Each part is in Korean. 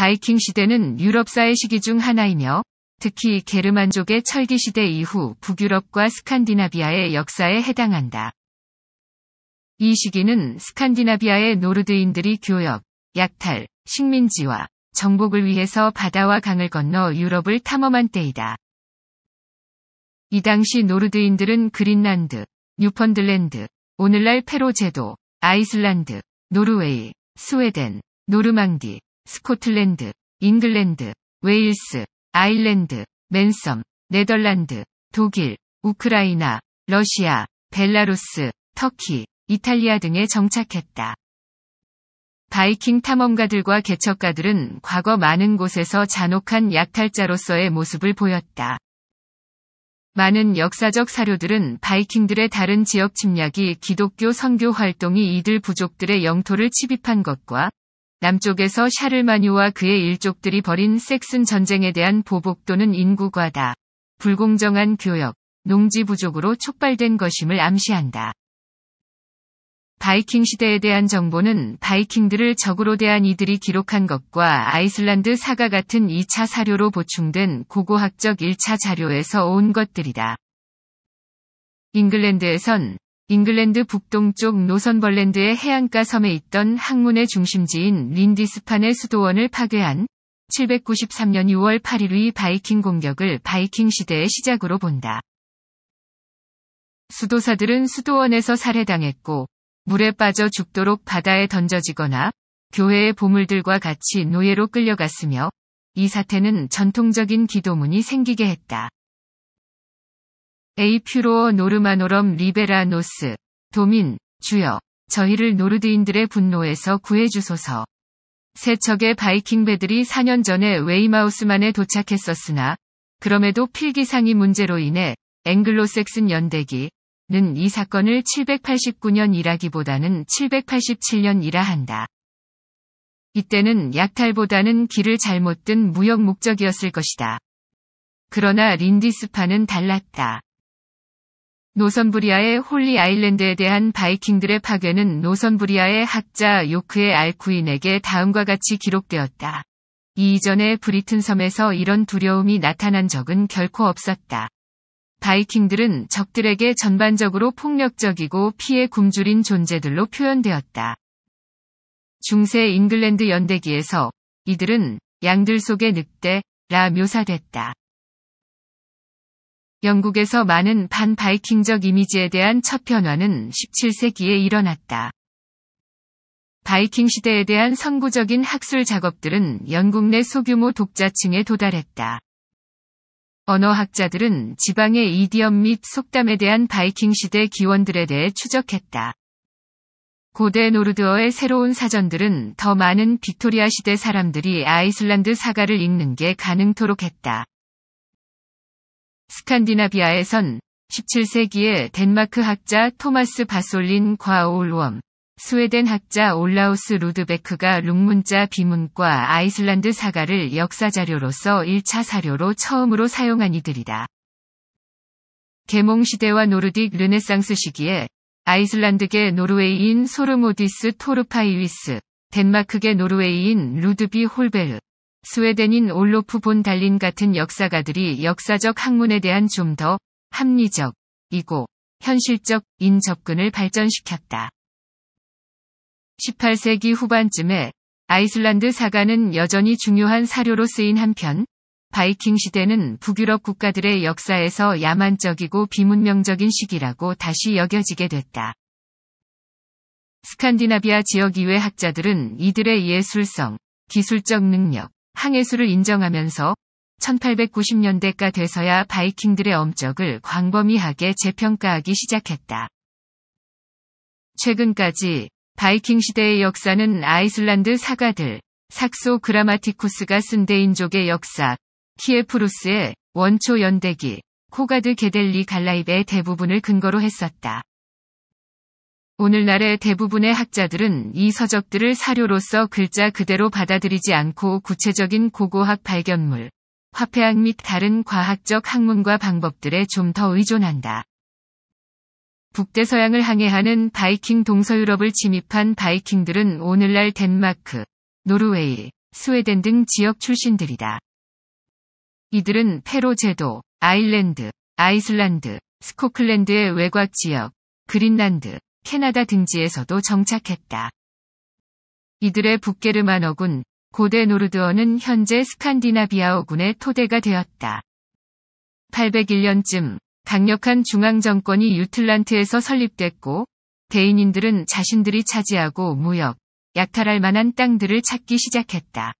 바이킹 시대는 유럽사의 시기 중 하나이며 특히 게르만족의 철기 시대 이후 북유럽과 스칸디나비아의 역사에 해당한다. 이 시기는 스칸디나비아의 노르드인들이 교역, 약탈, 식민지와 정복을 위해서 바다와 강을 건너 유럽을 탐험한 때이다. 이 당시 노르드인들은 그린란드, 뉴펀들랜드, 오늘날 페로 제도, 아이슬란드, 노르웨이, 스웨덴, 노르망디, 스코틀랜드, 잉글랜드, 웨일스, 아일랜드, 맨섬, 네덜란드, 독일, 우크라이나, 러시아, 벨라루스, 터키, 이탈리아 등에 정착했다. 바이킹 탐험가들과 개척가들은 과거 많은 곳에서 잔혹한 약탈자로서의 모습을 보였다. 많은 역사적 사료들은 바이킹들의 다른 지역 침략이 기독교 선교 활동이 이들 부족들의 영토를 침입한 것과 남쪽에서 샤를마뉴와 그의 일족들이 벌인 섹슨 전쟁에 대한 보복 또는 인구 과다, 불공정한 교역, 농지 부족으로 촉발된 것임을 암시한다. 바이킹 시대에 대한 정보는 바이킹들을 적으로 대한 이들이 기록한 것과 아이슬란드 사가 같은 2차 사료로 보충된 고고학적 1차 자료에서 온 것들이다. 잉글랜드에선 잉글랜드 북동쪽 노선벌랜드의 해안가 섬에 있던 항문의 중심지인 린디스판의 수도원을 파괴한 793년 6월 8일의 바이킹 공격을 바이킹 시대의 시작으로 본다. 수도사들은 수도원에서 살해당했고 물에 빠져 죽도록 바다에 던져지거나 교회의 보물들과 같이 노예로 끌려갔으며 이 사태는 전통적인 기도문이 생기게 했다. 에이퓨로 어 노르마노럼 리베라 노스. 도민, 주여, 저희를 노르드인들의 분노에서 구해주소서. 세척의 바이킹 배들이 4년 전에 웨이마우스만에 도착했었으나, 그럼에도 필기상이 문제로 인해 앵글로색슨 연대기는 이 사건을 789년이라기보다는 787년이라 한다. 이때는 약탈보다는 길을 잘못 든 무역 목적이었을 것이다. 그러나 린디스파는 달랐다. 노선브리아의 홀리 아일랜드에 대한 바이킹들의 파괴는 노선브리아의 학자 요크의 알쿠인에게 다음과 같이 기록되었다. 이전에 브리튼 섬에서 이런 두려움이 나타난 적은 결코 없었다. 바이킹들은 적들에게 전반적으로 폭력적이고 피해 굶주린 존재들로 표현되었다. 중세 잉글랜드 연대기에서 이들은 양들 속의 늑대라 묘사됐다. 영국에서 많은 반바이킹적 이미지에 대한 첫 변화는 17세기에 일어났다. 바이킹 시대에 대한 선구적인 학술 작업들은 영국 내 소규모 독자층에 도달했다. 언어학자들은 지방의 이디엄 및 속담에 대한 바이킹 시대 기원들에 대해 추적했다. 고대 노르드어의 새로운 사전들은 더 많은 빅토리아 시대 사람들이 아이슬란드 사가를 읽는 게 가능토록 했다. 스칸디나비아에선 17세기에 덴마크 학자 토마스 바솔린 과올웜, 스웨덴 학자 올라우스 루드베크가 룩문자 비문과 아이슬란드 사가를 역사자료로서 1차 사료로 처음으로 사용한 이들이다. 계몽시대와 노르딕 르네상스 시기에 아이슬란드계 노르웨이인 소르모디스 토르파이위스, 덴마크계 노르웨이인 루드비 홀베르, 스웨덴인 올로프 본 달린 같은 역사가들이 역사적 학문에 대한 좀 더 합리적, 이고, 현실적, 인 접근을 발전시켰다. 18세기 후반쯤에 아이슬란드 사가는 여전히 중요한 사료로 쓰인 한편, 바이킹 시대는 북유럽 국가들의 역사에서 야만적이고 비문명적인 시기라고 다시 여겨지게 됐다. 스칸디나비아 지역 이외 학자들은 이들의 예술성, 기술적 능력, 항해수를 인정하면서 1890년대가 돼서야 바이킹들의 엄적을 광범위하게 재평가하기 시작했다. 최근까지 바이킹 시대의 역사는 아이슬란드 사가들, 삭소 그라마티쿠스가 쓴대인족의 역사, 키에프루스의 원초 연대기, 코가드 게델리 갈라입의 대부분을 근거로 했었다. 오늘날의 대부분의 학자들은 이 서적들을 사료로서 글자 그대로 받아들이지 않고 구체적인 고고학 발견물, 화폐학 및 다른 과학적 학문과 방법들에 좀 더 의존한다. 북대서양을 항해하는 바이킹 동서유럽을 침입한 바이킹들은 오늘날 덴마크, 노르웨이, 스웨덴 등 지역 출신들이다. 이들은 페로 제도, 아일랜드, 아이슬란드, 스코클랜드의 외곽 지역, 그린란드, 캐나다 등지에서도 정착했다. 이들의 북게르만어군 고대 노르드어는 현재 스칸디나비아어군의 토대가 되었다. 801년쯤 강력한 중앙 정권이 유틀란트에서 설립됐고 대인인들은 자신들이 차지하고 무역, 약탈할 만한 땅들을 찾기 시작했다.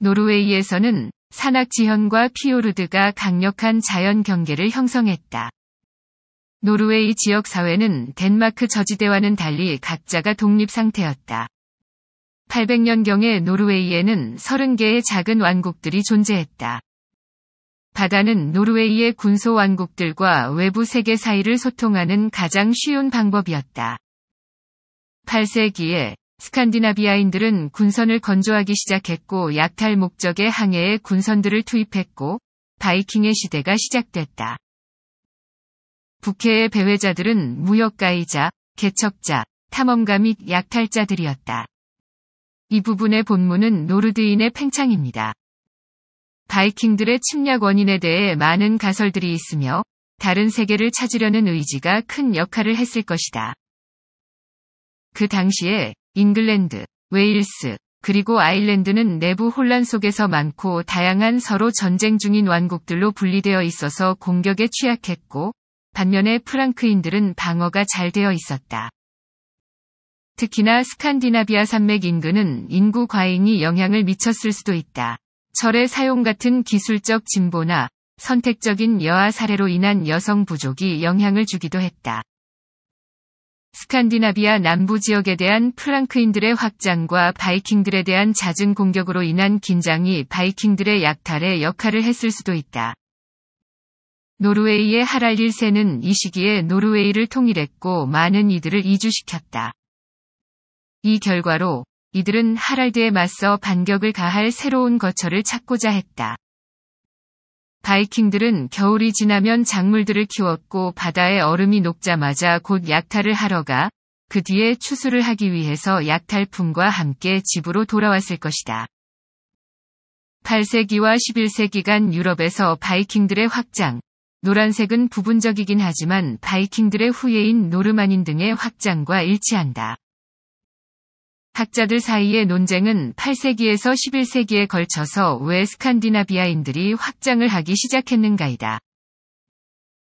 노르웨이에서는 산악 지형과 피오르드가 강력한 자연 경계를 형성했다. 노르웨이 지역 사회는 덴마크 저지대와는 달리 각자가 독립 상태였다. 800년경에 노르웨이에는 30개의 작은 왕국들이 존재했다. 바다는 노르웨이의 군소 왕국들과 외부 세계 사이를 소통하는 가장 쉬운 방법이었다. 8세기에 스칸디나비아인들은 군선을 건조하기 시작했고 약탈 목적의 항해에 군선들을 투입했고 바이킹의 시대가 시작됐다. 북해의 배회자들은 무역가이자 개척자, 탐험가 및 약탈자들이었다. 이 부분의 본문은 노르드인의 팽창입니다. 바이킹들의 침략 원인에 대해 많은 가설들이 있으며 다른 세계를 찾으려는 의지가 큰 역할을 했을 것이다. 그 당시에 잉글랜드, 웨일스, 그리고 아일랜드는 내부 혼란 속에서 많고 다양한 서로 전쟁 중인 왕국들로 분리되어 있어서 공격에 취약했고 반면에 프랑크인들은 방어가 잘 되어 있었다. 특히나 스칸디나비아 산맥 인근은 인구 과잉이 영향을 미쳤을 수도 있다. 철의 사용 같은 기술적 진보나 선택적인 여아 사례로 인한 여성 부족이 영향을 주기도 했다. 스칸디나비아 남부 지역에 대한 프랑크인들의 확장과 바이킹들에 대한 잦은 공격으로 인한 긴장이 바이킹들의 약탈에 역할을 했을 수도 있다. 노르웨이의 하랄 1세는 이 시기에 노르웨이를 통일했고 많은 이들을 이주시켰다. 이 결과로 이들은 하랄드에 맞서 반격을 가할 새로운 거처를 찾고자 했다. 바이킹들은 겨울이 지나면 작물들을 키웠고 바다에 얼음이 녹자마자 곧 약탈을 하러 가 그 뒤에 추수를 하기 위해서 약탈품과 함께 집으로 돌아왔을 것이다. 8세기와 11세기 간 유럽에서 바이킹들의 확장, 노란색은 부분적이긴 하지만 바이킹들의 후예인 노르만인 등의 확장과 일치한다. 학자들 사이의 논쟁은 8세기에서 11세기에 걸쳐서 왜 스칸디나비아인들이 확장을 하기 시작했는가이다.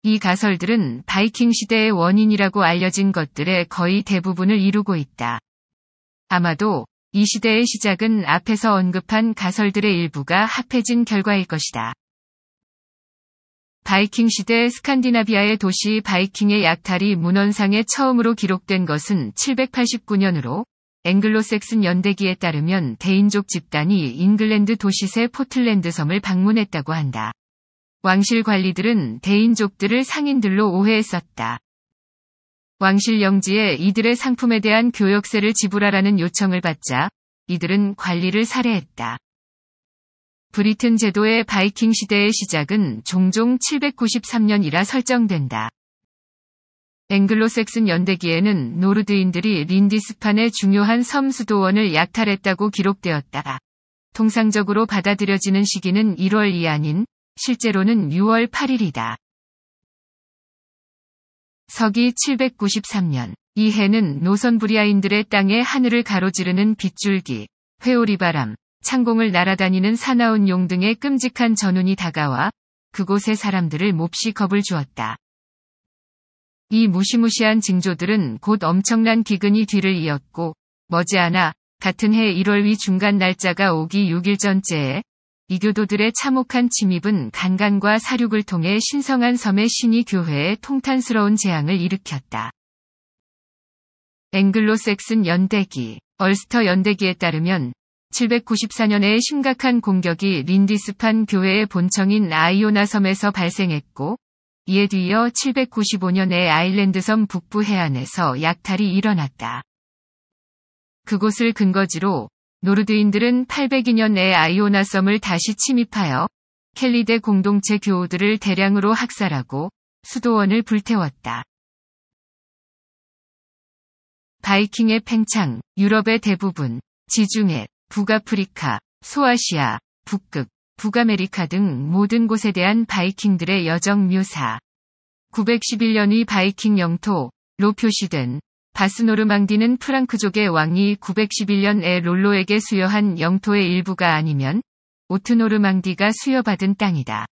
이 가설들은 바이킹 시대의 원인이라고 알려진 것들의 거의 대부분을 이루고 있다. 아마도 이 시대의 시작은 앞에서 언급한 가설들의 일부가 합해진 결과일 것이다. 바이킹 시대 스칸디나비아의 도시 바이킹의 약탈이 문헌상에 처음으로 기록된 것은 789년으로 앵글로색슨 연대기에 따르면 대인족 집단이 잉글랜드 도시세 포틀랜드 섬을 방문했다고 한다. 왕실 관리들은 대인족들을 상인들로 오해했었다. 왕실 영지에 이들의 상품에 대한 교역세를 지불하라는 요청을 받자 이들은 관리를 살해했다. 브리튼 제도의 바이킹 시대의 시작은 종종 793년이라 설정된다. 앵글로색슨 연대기에는 노르드인들이 린디스판의 중요한 섬 수도원을 약탈했다고 기록되었다. 통상적으로 받아들여지는 시기는 1월이 아닌 실제로는 6월 8일이다. 서기 793년 이 해는 노선브리아인들의 땅에 하늘을 가로지르는 빗줄기, 회오리바람, 창공을 날아다니는 사나운 용 등의 끔찍한 전운이 다가와 그곳의 사람들을 몹시 겁을 주었다. 이 무시무시한 징조들은 곧 엄청난 기근이 뒤를 이었고 머지않아 같은 해 1월 위 중간 날짜가 오기 6일 전째에 이교도들의 참혹한 침입은 간간과 사륙을 통해 신성한 섬의 신이 교회에 통탄스러운 재앙을 일으켰다. 앵글로색슨 연대기, 얼스터 연대기에 따르면 794년에 심각한 공격이 린디스판 교회의 본청인 아이오나 섬에서 발생했고 이에 뒤이어 795년에 아일랜드 섬 북부 해안에서 약탈이 일어났다. 그곳을 근거지로 노르드인들은 802년에 아이오나 섬을 다시 침입하여 켈리대 공동체 교우들을 대량으로 학살하고 수도원을 불태웠다. 바이킹의 팽창, 유럽의 대부분, 지중해, 북아프리카, 소아시아, 북극, 북아메리카 등 모든 곳에 대한 바이킹들의 여정 묘사. 9 1 1년이 바이킹 영토로 표시된 바스노르망디는 프랑크족의 왕이 911년에 롤로에게 수여한 영토의 일부가 아니면 오트노르망디가 수여받은 땅이다.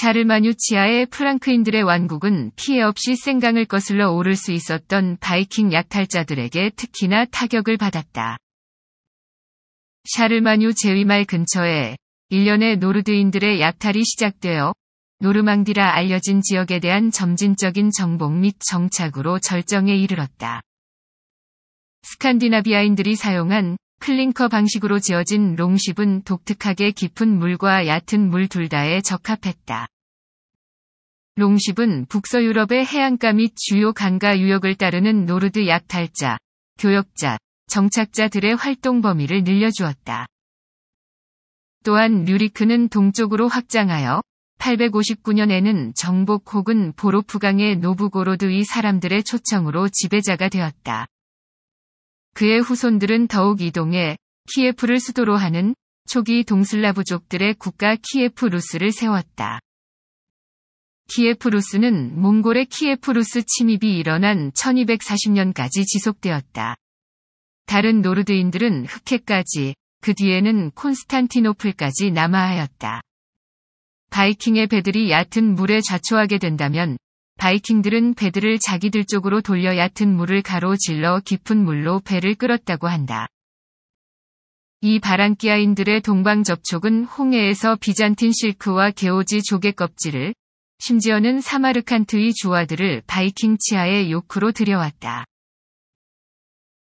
샤르마뉴 치아의 프랑크인들의 왕국은 피해 없이 생강을 거슬러 오를 수 있었던 바이킹 약탈자들에게 특히나 타격을 받았다. 샤를마뉴 제위말 근처에 일련의 노르드인들의 약탈이 시작되어 노르망디라 알려진 지역에 대한 점진적인 정복 및 정착으로 절정에 이르렀다. 스칸디나비아인들이 사용한 클링커 방식으로 지어진 롱십은 독특하게 깊은 물과 얕은 물 둘 다에 적합했다. 롱십은 북서유럽의 해안가 및 주요 강가 유역을 따르는 노르드 약탈자, 교역자, 정착자들의 활동 범위를 늘려주었다. 또한 류리크는 동쪽으로 확장하여 859년에는 정복 혹은 보로프강의 노부고로드의 사람들의 초청으로 지배자가 되었다. 그의 후손들은 더욱 이동해 키예프를 수도로 하는 초기 동슬라부족들의 국가 키예프 루스를 세웠다. 키예프 루스는 몽골의 키예프 루스 침입이 일어난 1240년까지 지속되었다. 다른 노르드인들은 흑해까지 그 뒤에는 콘스탄티노플까지 남하하였다. 바이킹의 배들이 얕은 물에 좌초하게 된다면 바이킹들은 배들을 자기들 쪽으로 돌려 얕은 물을 가로질러 깊은 물로 배를 끌었다고 한다. 이 바랑키아인들의 동방 접촉은 홍해에서 비잔틴 실크와 개오지 조개 껍질을 심지어는 사마르칸트의 주화들을 바이킹 치아의 요크로 들여왔다.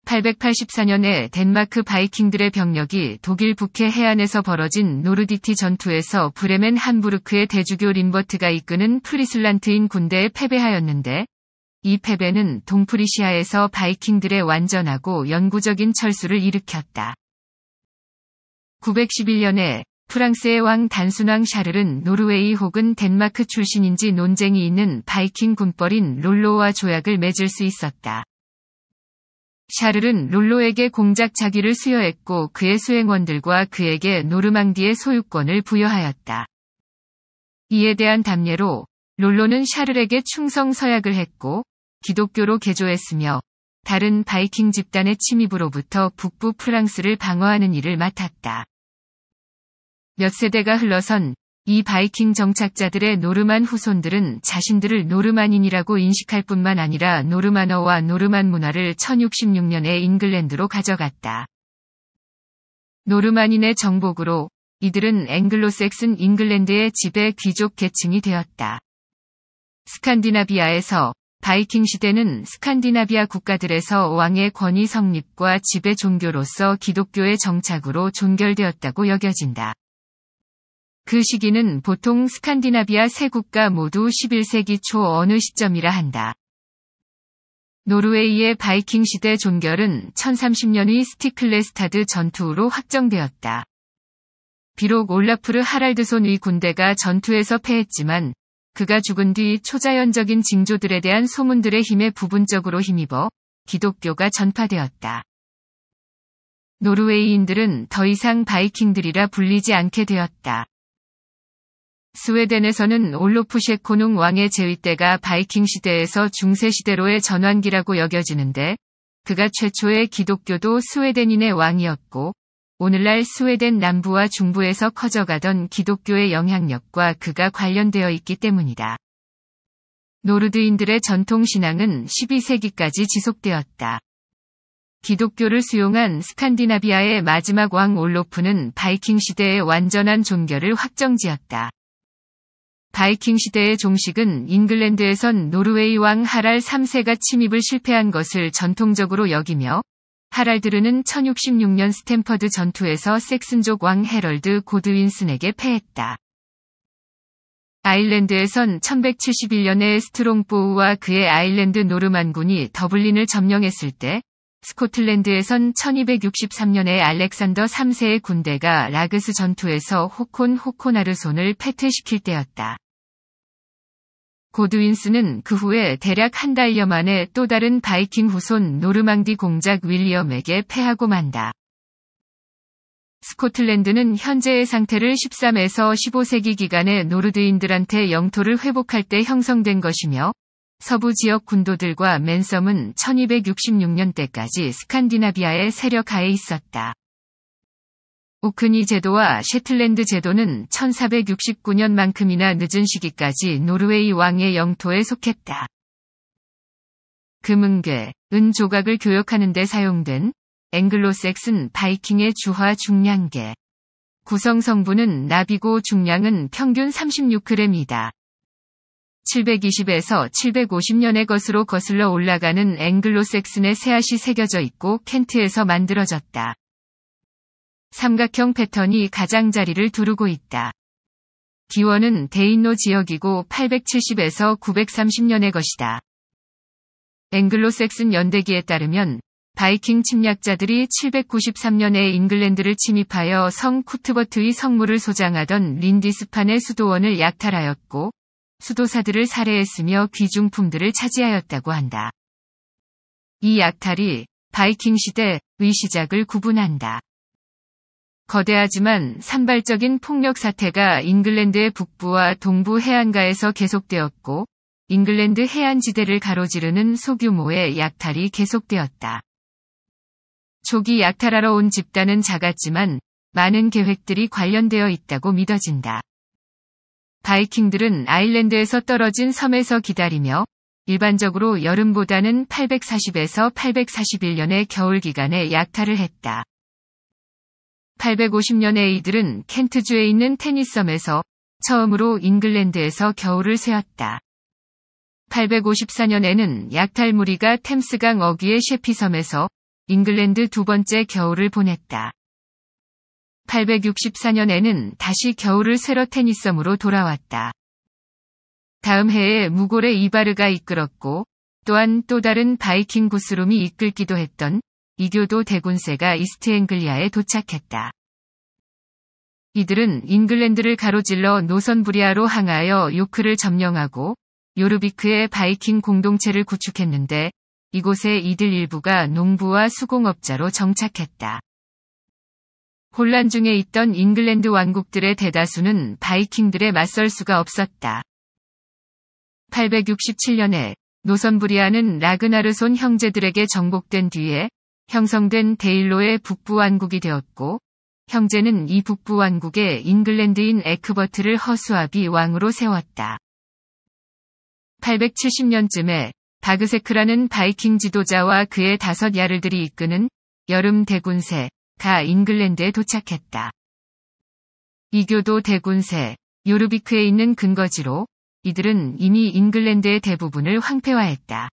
1884년에 덴마크 바이킹들의 병력이 독일 북해 해안에서 벌어진 노르디티 전투에서 브레멘 함부르크의 대주교 림버트가 이끄는 프리슬란트인 군대에 패배하였는데 이 패배는 동프리시아에서 바이킹들의 완전하고 영구적인 철수를 일으켰다. 911년에 프랑스의 왕 단순왕 샤를은 노르웨이 혹은 덴마크 출신인지 논쟁이 있는 바이킹 군벌인 롤로와 조약을 맺을 수 있었다. 샤를은 롤로에게 공작 자기를 수여했고 그의 수행원들과 그에게 노르망디의 소유권을 부여하였다. 이에 대한 담례로 롤로는 샤를에게 충성 서약을 했고 기독교로 개조했으며 다른 바이킹 집단의 침입으로부터 북부 프랑스를 방어하는 일을 맡았다. 몇 세대가 흘러선 이 바이킹 정착자들의 노르만 후손들은 자신들을 노르만인이라고 인식할 뿐만 아니라 노르만어와 노르만 문화를 1066년에 잉글랜드로 가져갔다. 노르만인의 정복으로 이들은 앵글로색슨 잉글랜드의 지배 귀족 계층이 되었다. 스칸디나비아에서 바이킹 시대는 스칸디나비아 국가들에서 왕의 권위 성립과 지배 종교로서 기독교의 정착으로 종결되었다고 여겨진다. 그 시기는 보통 스칸디나비아 세 국가 모두 11세기 초 어느 시점이라 한다. 노르웨이의 바이킹 시대 종결은 1030년의 스티클레스타드 전투로 확정되었다. 비록 올라프르 하랄드손의 군대가 전투에서 패했지만 그가 죽은 뒤 초자연적인 징조들에 대한 소문들의 힘에 부분적으로 힘입어 기독교가 전파되었다. 노르웨이인들은 더 이상 바이킹들이라 불리지 않게 되었다. 스웨덴에서는 올로프 셰코농 왕의 재위 때가 바이킹 시대에서 중세 시대로의 전환기라고 여겨지는데 그가 최초의 기독교도 스웨덴인의 왕이었고 오늘날 스웨덴 남부와 중부에서 커져가던 기독교의 영향력과 그가 관련되어 있기 때문이다. 노르드인들의 전통신앙은 12세기까지 지속되었다. 기독교를 수용한 스칸디나비아의 마지막 왕 올로프는 바이킹 시대의 완전한 종결을 확정지었다. 바이킹 시대의 종식은 잉글랜드에선 노르웨이 왕 하랄 3세가 침입을 실패한 것을 전통적으로 여기며 하랄드르는 1066년 스탠퍼드 전투에서 섹슨족 왕 헤럴드 고드윈슨에게 패했다. 아일랜드에선 1171년에 스트롱보우와 그의 아일랜드 노르만군이 더블린을 점령했을 때 스코틀랜드에선 1263년에 알렉산더 3세의 군대가 라그스 전투에서 호콘 호코나르손을 패퇴시킬 때였다. 고드윈스는 그 후에 대략 한 달여 만에 또 다른 바이킹 후손 노르망디 공작 윌리엄에게 패하고 만다. 스코틀랜드는 현재의 상태를 13에서 15세기 기간에 노르드인들한테 영토를 회복할 때 형성된 것이며 서부 지역 군도들과 맨섬은 1266년대까지 스칸디나비아의 세력 하에 있었다. 오크니 제도와 셰틀랜드 제도는 1469년만큼이나 늦은 시기까지 노르웨이 왕의 영토에 속했다. 금은괴, 그 은 조각을 교역하는 데 사용된 앵글로색슨 바이킹의 주화 중량계. 구성 성분은 나비고 중량은 평균 36g이다. 720에서 750년의 것으로 거슬러 올라가는 앵글로색슨의 새앗이 새겨져 있고 켄트에서 만들어졌다. 삼각형 패턴이 가장자리를 두르고 있다. 기원은 데인노 지역이고 870에서 930년의 것이다. 앵글로색슨 연대기에 따르면 바이킹 침략자들이 793년에 잉글랜드를 침입하여 성 쿠트버트의 성물을 소장하던 린디스판의 수도원을 약탈하였고 수도사들을 살해했으며 귀중품들을 차지하였다고 한다. 이 약탈이 바이킹 시대 의시작을 구분한다. 거대하지만 산발적인 폭력 사태가 잉글랜드의 북부와 동부 해안가에서 계속되었고 잉글랜드 해안지대를 가로지르는 소규모의 약탈이 계속되었다. 초기 약탈하러 온 집단은 작았지만 많은 계획들이 관련되어 있다고 믿어진다. 바이킹들은 아일랜드에서 떨어진 섬에서 기다리며 일반적으로 여름보다는 840에서 841년의 겨울 기간에 약탈을 했다. 850년에 이들은 켄트주에 있는 테니섬에서 처음으로 잉글랜드에서 겨울을 세웠다 854년에는 약탈 무리가 템스강 어귀의 셰피섬에서 잉글랜드 두 번째 겨울을 보냈다. 864년에는 다시 겨울을 새러 테니섬으로 돌아왔다. 다음 해에 무골의 이바르가 이끌었고 또한 또 다른 바이킹 구스룸이 이끌기도 했던 이교도 대군세가 이스트 앵글리아에 도착했다. 이들은 잉글랜드를 가로질러 노선부리아로 항하여 요크를 점령하고 요르비크의 바이킹 공동체를 구축했는데 이곳에 이들 일부가 농부와 수공업자로 정착했다. 혼란 중에 있던 잉글랜드 왕국들의 대다수는 바이킹들에 맞설 수가 없었다. 867년에 노선부리아는 라그나르손 형제들에게 정복된 뒤에 형성된 데일로의 북부왕국이 되었고 형제는 이 북부왕국에 잉글랜드인 에크버트를 허수아비 왕으로 세웠다. 870년쯤에 바그세크라는 바이킹 지도자와 그의 다섯 야를들이 이끄는 여름 대군세, 가 잉글랜드에 도착했다. 이교도 대군세, 요르비크에 있는 근거지로 이들은 이미 잉글랜드의 대부분을 황폐화했다.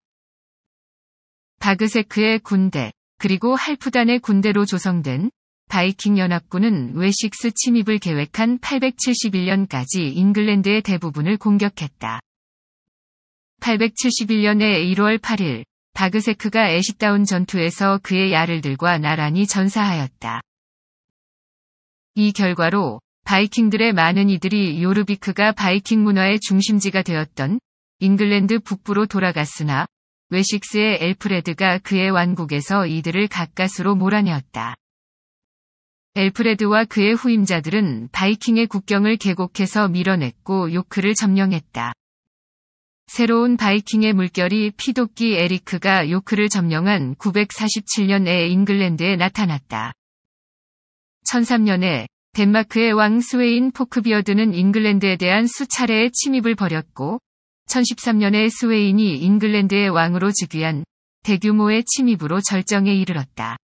바그세크의 군대, 그리고 할프단의 군대로 조성된 바이킹 연합군은 웨식스 침입을 계획한 871년까지 잉글랜드의 대부분을 공격했다. 871년의 1월 8일 바그세크가 에시다운 전투에서 그의 야를들과 나란히 전사하였다. 이 결과로 바이킹들의 많은 이들이 요르비크가 바이킹 문화의 중심지가 되었던 잉글랜드 북부로 돌아갔으나 웨식스의 엘프레드가 그의 왕국에서 이들을 가까스로 몰아내었다. 엘프레드와 그의 후임자들은 바이킹의 국경을 계곡해서 밀어냈고 요크를 점령했다. 새로운 바이킹의 물결이 피독기 에리크가 요크를 점령한 947년에 잉글랜드에 나타났다. 1003년에 덴마크의 왕 스웨인 포크비어드는 잉글랜드에 대한 수차례의 침입을 벌였고 1013년에 스웨인이 잉글랜드의 왕으로 즉위한 대규모의 침입으로 절정에 이르렀다.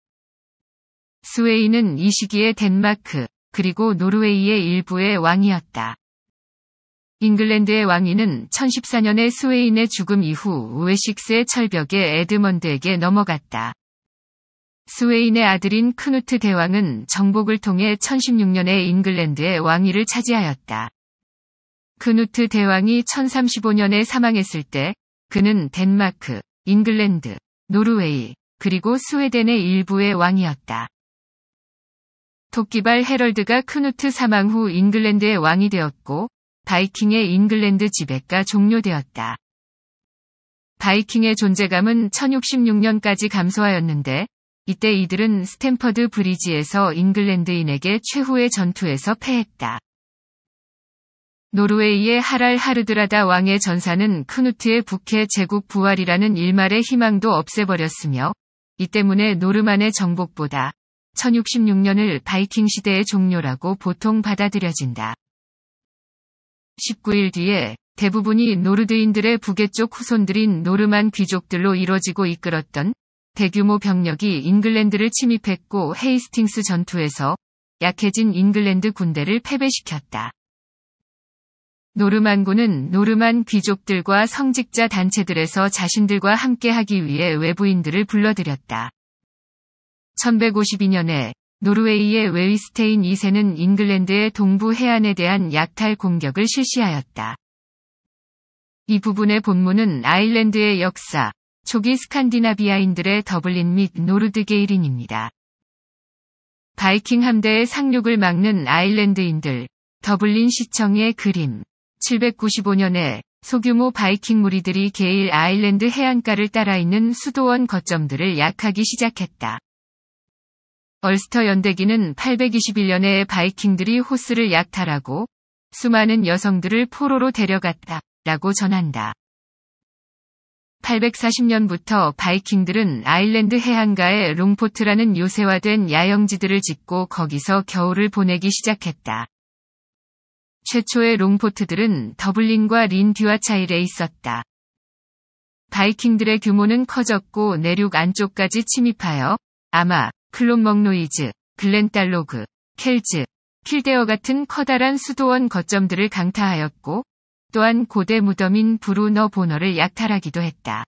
스웨인은 이 시기에 덴마크, 그리고 노르웨이의 일부의 왕이었다. 잉글랜드의 왕위는 1014년에 스웨인의 죽음 이후 우에식스의 철벽에 에드먼드에게 넘어갔다. 스웨인의 아들인 크누트 대왕은 정복을 통해 1016년에 잉글랜드의 왕위를 차지하였다. 크누트 대왕이 1035년에 사망했을 때 그는 덴마크, 잉글랜드, 노르웨이, 그리고 스웨덴의 일부의 왕이었다. 토끼발 헤럴드가 크누트 사망 후 잉글랜드의 왕이 되었고 바이킹의 잉글랜드 지배가 종료되었다. 바이킹의 존재감은 1066년까지 감소하였는데 이때 이들은 스탠퍼드 브리지에서 잉글랜드인에게 최후의 전투에서 패했다. 노르웨이의 하랄 하르드라다 왕의 전사는 크누트의 북해 제국 부활이라는 일말의 희망도 없애버렸으며 이 때문에 노르만의 정복보다 1066년을 바이킹 시대의 종료라고 보통 받아들여진다. 19일 뒤에 대부분이 노르드인들의 북해 쪽 후손들인 노르만 귀족들로 이뤄지고 이끌었던 대규모 병력이 잉글랜드를 침입했고 헤이스팅스 전투에서 약해진 잉글랜드 군대를 패배시켰다. 노르만군은 노르만 귀족들과 성직자 단체들에서 자신들과 함께하기 위해 외부인들을 불러들였다. 1152년에 노르웨이의 웨이스테인 2세는 잉글랜드의 동부 해안에 대한 약탈 공격을 실시하였다. 이 부분의 본문은 아일랜드의 역사, 초기 스칸디나비아인들의 더블린 및 노르드 게이린입니다 바이킹 함대의 상륙을 막는 아일랜드인들, 더블린 시청의 그림 795년에 소규모 바이킹 무리들이 게일 아일랜드 해안가를 따라 있는 수도원 거점들을 약하기 시작했다. 얼스터 연대기는 821년에 바이킹들이 호스를 약탈하고 수많은 여성들을 포로로 데려갔다. 라고 전한다. 840년부터 바이킹들은 아일랜드 해안가에 롱포트라는 요새화된 야영지들을 짓고 거기서 겨울을 보내기 시작했다. 최초의 롱포트들은 더블린과 린듀아차일에 있었다. 바이킹들의 규모는 커졌고 내륙 안쪽까지 침입하여 아마 클론먹노이즈, 글렌달로그, 켈즈, 킬데어 같은 커다란 수도원 거점들을 강타하였고 또한 고대 무덤인 브루너 보너를 약탈하기도 했다.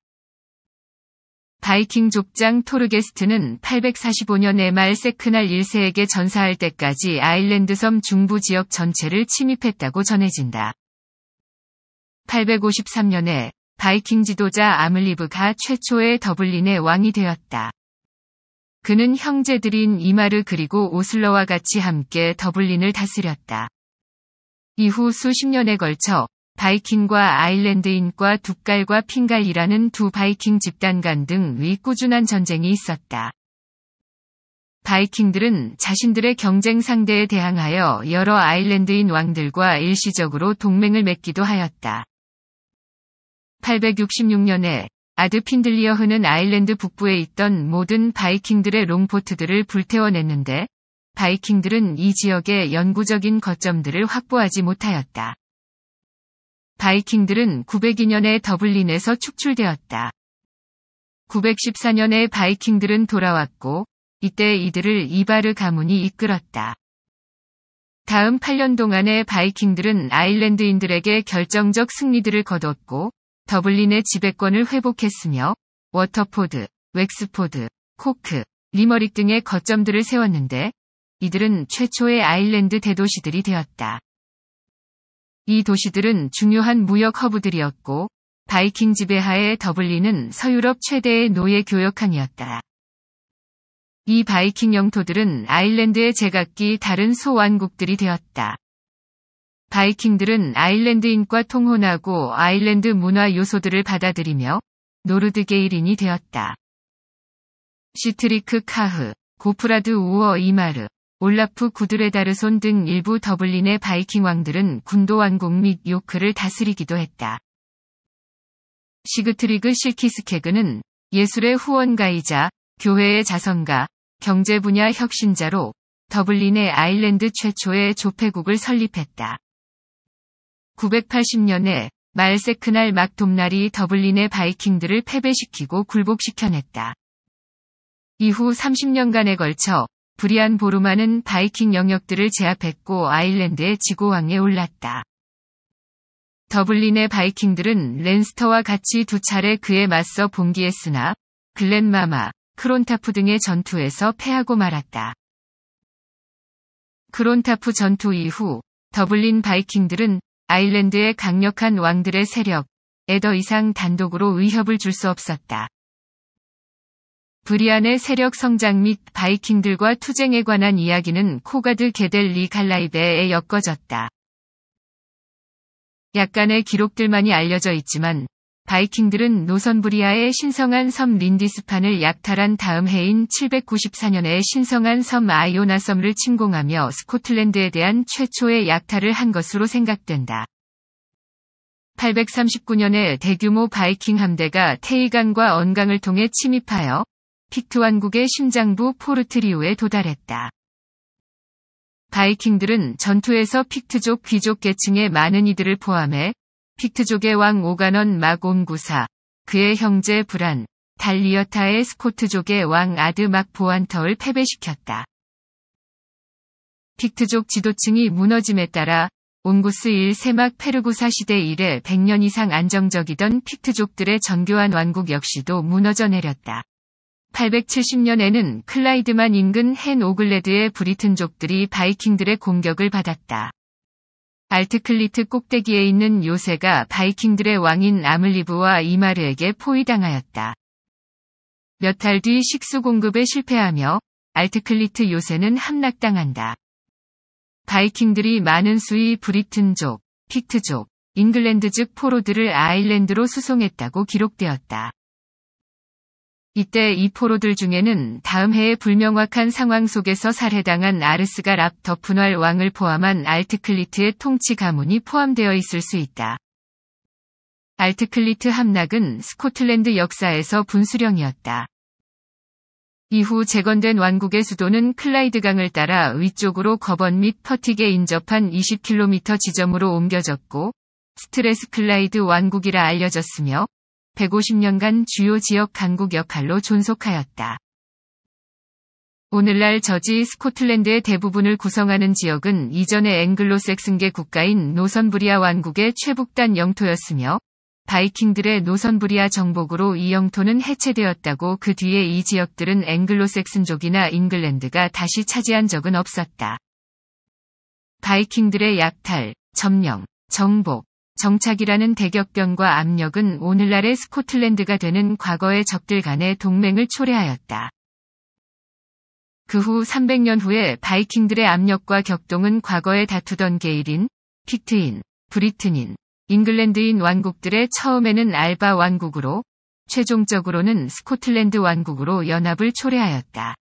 바이킹 족장 토르게스트는 845년 에말 세크날 1세에게 전사할 때까지 아일랜드 섬 중부 지역 전체를 침입했다고 전해진다. 853년에 바이킹 지도자 아물리브가 최초의 더블린의 왕이 되었다. 그는 형제들인 이마르 그리고 오슬러와 같이 함께 더블린을 다스렸다. 이후 수십 년에 걸쳐 바이킹과 아일랜드인과 두깔과 핑갈이라는 두 바이킹 집단간 등 위 꾸준한 전쟁이 있었다. 바이킹들은 자신들의 경쟁 상대에 대항하여 여러 아일랜드인 왕들과 일시적으로 동맹을 맺기도 하였다. 866년에 아드 핀들리어흐는 아일랜드 북부에 있던 모든 바이킹들의 롱포트들을 불태워냈는데 바이킹들은 이 지역의 연구적인 거점들을 확보하지 못하였다. 바이킹들은 902년에 더블린에서 축출되었다. 914년에 바이킹들은 돌아왔고 이때 이들을 이바르 가문이 이끌었다. 다음 8년 동안에 바이킹들은 아일랜드인들에게 결정적 승리들을 거뒀고 더블린의 지배권을 회복했으며 워터포드, 웩스포드, 코크, 리머릭 등의 거점들을 세웠는데 이들은 최초의 아일랜드 대도시들이 되었다. 이 도시들은 중요한 무역 허브들이었고 바이킹 지배하에 더블린은 서유럽 최대의 노예 교역항이었다. 이 바이킹 영토들은 아일랜드의 제각기 다른 소왕국들이 되었다. 바이킹들은 아일랜드인과 통혼하고 아일랜드 문화 요소들을 받아들이며 노르드 게일인이 되었다. 시트리크 카흐, 고프라드 우어 이마르, 올라프 구드레다르손 등 일부 더블린의 바이킹 왕들은 군도 왕국 및 요크를 다스리기도 했다. 시그트리그 실키스케그는 예술의 후원가이자 교회의 자선가, 경제 분야 혁신자로 더블린의 아일랜드 최초의 조폐국을 설립했다. 980년에 말세크날 막 돔날이 더블린의 바이킹들을 패배시키고 굴복시켜냈다. 이후 30년간에 걸쳐 브리안 보르마는 바이킹 영역들을 제압했고 아일랜드의 지구왕에 올랐다. 더블린의 바이킹들은 랜스터와 같이 두 차례 그에 맞서 봉기했으나 글렌마마, 크론타프 등의 전투에서 패하고 말았다. 크론타프 전투 이후 더블린 바이킹들은 아일랜드의 강력한 왕들의 세력, 에더 이상 단독으로 위협을 줄 수 없었다. 브리안의 세력 성장 및 바이킹들과 투쟁에 관한 이야기는 코가드 게델 리 갈라이베에 엮어졌다. 약간의 기록들만이 알려져 있지만 바이킹들은 노선브리아의 신성한 섬 린디스판을 약탈한 다음 해인 794년에 신성한 섬 아이오나 섬을 침공하며 스코틀랜드에 대한 최초의 약탈을 한 것으로 생각된다. 839년에 대규모 바이킹 함대가 테이강과 언강을 통해 침입하여 피트 왕국의 심장부 포르트리우에 도달했다. 바이킹들은 전투에서 피트족 귀족 계층의 많은 이들을 포함해 피트족의왕 오가넌 마곤구사 그의 형제 불안, 달리어타의 스코트족의 왕 아드 막 보안터를 패배시켰다. 피트족 지도층이 무너짐에 따라 온구스1 세막 페르구사 시대 이래 100년 이상 안정적이던 피트족들의 정교한 왕국 역시도 무너져 내렸다. 870년에는 클라이드만 인근 헨 오글레드의 브리튼족들이 바이킹들의 공격을 받았다. 알트클리트 꼭대기에 있는 요새가 바이킹들의 왕인 아물리브와 이마르에게 포위당하였다. 몇 달 뒤 식수 공급에 실패하며 알트클리트 요새는 함락당한다. 바이킹들이 많은 수의 브리튼족, 피트족 잉글랜드 즉 포로들을 아일랜드로 수송했다고 기록되었다. 이때 이포로들 중에는 다음 해의 불명확한 상황 속에서 살해당한 아르스가 랍더 분활 왕을 포함한 알트클리트의 통치 가문이 포함되어 있을 수 있다. 알트클리트 함락은 스코틀랜드 역사에서 분수령이었다. 이후 재건된 왕국의 수도는 클라이드강을 따라 위쪽으로 거번 및 퍼틱에 인접한 20km 지점으로 옮겨졌고 스트레스클라이드 왕국이라 알려졌으며 150년간 주요 지역 강국 역할로 존속하였다. 오늘날 저지 스코틀랜드의 대부분을 구성하는 지역은 이전의 앵글로색슨계 국가인 노선브리아 왕국의 최북단 영토였으며 바이킹들의 노선브리아 정복으로 이 영토는 해체되었다고 그 뒤에 이 지역들은 앵글로색슨족이나 잉글랜드가 다시 차지한 적은 없었다. 바이킹들의 약탈, 점령, 정복, 정착이라는 대격변과 압력은 오늘날의 스코틀랜드가 되는 과거의 적들 간의 동맹을 초래하였다. 그 후 300년 후에 바이킹들의 압력과 격동은 과거에 다투던 게일인, 픽트인, 브리튼인, 잉글랜드인 왕국들의 처음에는 알바 왕국으로, 최종적으로는 스코틀랜드 왕국으로 연합을 초래하였다.